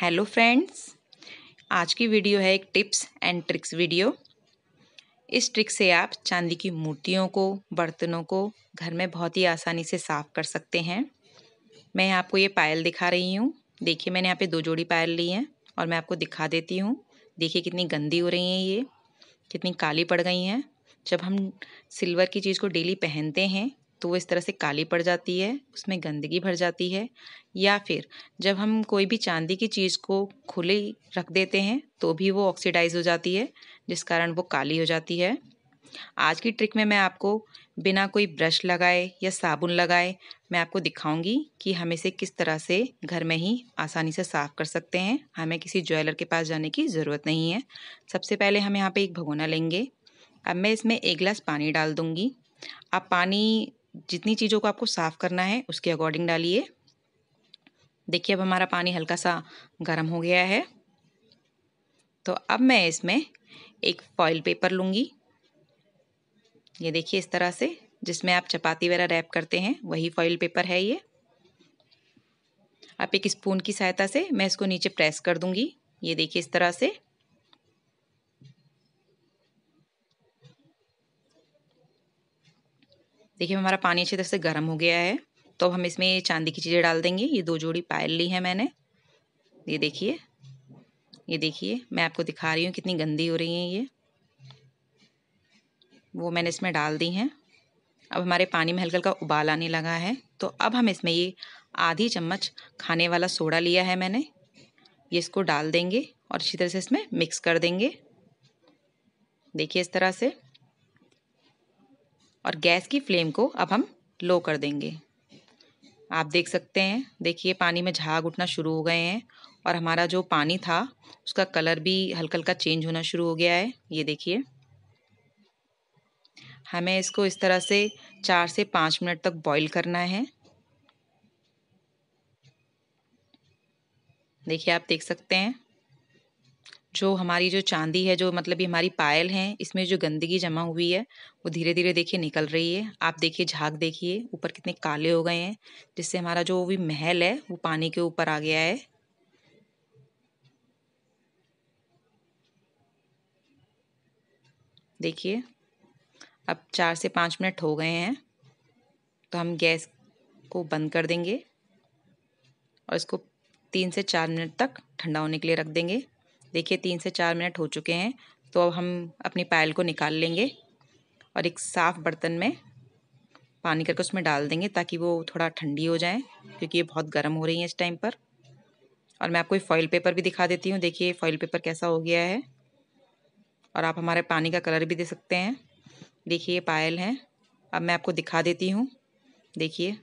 hello friends आज की video है एक टिप्स एंड ट्रिक्स वीडियो इस ट्रिक से आप चांदी की मूर्तियों को बर्तनों को घर में बहुत ही आसानी से साफ़ कर सकते हैं मैं आपको ये पायल दिखा रही हूँ देखिए मैंने यहाँ पे दो जोड़ी पायल ली हैं और मैं आपको दिखा देती हूँ देखिए कितनी गंदी हो रही हैं ये कितनी काली पड़ गई हैं जब हम सिल्वर की चीज़ को डेली पहनते हैं तो वो इस तरह से काली पड़ जाती है उसमें गंदगी भर जाती है या फिर जब हम कोई भी चांदी की चीज़ को खुले रख देते हैं तो भी वो ऑक्सीडाइज हो जाती है जिस कारण वो काली हो जाती है आज की ट्रिक में मैं आपको बिना कोई ब्रश लगाए या साबुन लगाए मैं आपको दिखाऊंगी कि हम इसे किस तरह से घर में ही आसानी से साफ़ कर सकते हैं हमें किसी ज्वेलर के पास जाने की ज़रूरत नहीं है सबसे पहले हम यहाँ पे एक भगोना लेंगे अब मैं इसमें एक गिलास पानी डाल दूँगी आप पानी जितनी चीज़ों को आपको साफ़ करना है उसके अकॉर्डिंग डालिए देखिए अब हमारा पानी हल्का सा गर्म हो गया है तो अब मैं इसमें एक फॉइल पेपर लूँगी ये देखिए इस तरह से जिसमें आप चपाती वगैरह रैप करते हैं वही फॉइल पेपर है ये आप एक स्पून की सहायता से मैं इसको नीचे प्रेस कर दूँगी ये देखिए इस तरह से देखिए हमारा पानी अच्छी तरह से गर्म हो गया है तो अब हम इसमें चांदी की चीज़ें डाल देंगे ये दो जोड़ी पायल ली है मैंने ये देखिए ये देखिए मैं आपको दिखा रही हूँ कितनी गंदी हो रही हैं ये वो मैंने इसमें डाल दी हैं अब हमारे पानी में हल्का हल्का उबाल आने लगा है तो अब हम इसमें ये आधी चम्मच खाने वाला सोडा लिया है मैंने ये इसको डाल देंगे और अच्छी तरह से इसमें मिक्स कर देंगे देखिए इस तरह से और गैस की फ्लेम को अब हम लो कर देंगे आप देख सकते हैं देखिए पानी में झाग उठना शुरू हो गए हैं और हमारा जो पानी था उसका कलर भी हल्का हल्का चेंज होना शुरू हो गया है ये देखिए हमें इसको इस तरह से चार से पाँच मिनट तक बॉईल करना है देखिए आप देख सकते हैं जो हमारी जो चांदी है जो मतलब ये हमारी पायल है इसमें जो गंदगी जमा हुई है वो धीरे धीरे देखिए निकल रही है आप देखिए झाग देखिए ऊपर कितने काले हो गए हैं जिससे हमारा जो भी महल है वो पानी के ऊपर आ गया है देखिए अब चार से पाँच मिनट हो गए हैं तो हम गैस को बंद कर देंगे और इसको तीन से चार मिनट तक ठंडा होने के लिए रख देंगे देखिए तीन से चार मिनट हो चुके हैं तो अब हम अपनी पायल को निकाल लेंगे और एक साफ़ बर्तन में पानी करके उसमें डाल देंगे ताकि वो थोड़ा ठंडी हो जाए क्योंकि ये बहुत गर्म हो रही हैं इस टाइम पर और मैं आपको फॉइल पेपर भी दिखा देती हूँ देखिए फॉइल पेपर कैसा हो गया है और आप हमारे पानी का कलर भी दे सकते हैं देखिए ये पायल हैं अब मैं आपको दिखा देती हूँ देखिए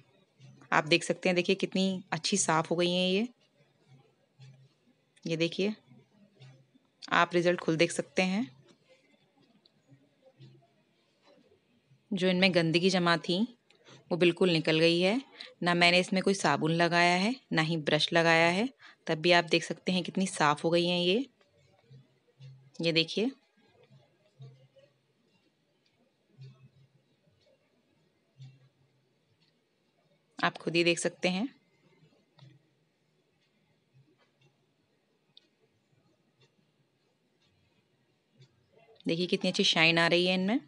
आप देख सकते हैं देखिए कितनी अच्छी साफ़ हो गई हैं ये ये देखिए आप रिज़ल्ट खुद देख सकते हैं जो इनमें गंदगी जमा थी वो बिल्कुल निकल गई है ना मैंने इसमें कोई साबुन लगाया है ना ही ब्रश लगाया है तब भी आप देख सकते हैं कितनी साफ़ हो गई हैं ये ये देखिए आप खुद ही देख सकते हैं देखिए कितनी अच्छी शाइन आ रही है इनमें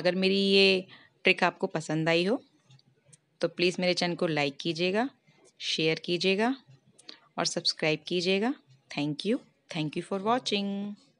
अगर मेरी ये ट्रिक आपको पसंद आई हो तो प्लीज़ मेरे चैनल को लाइक कीजिएगा शेयर कीजिएगा और सब्सक्राइब कीजिएगा thank you thank you for watching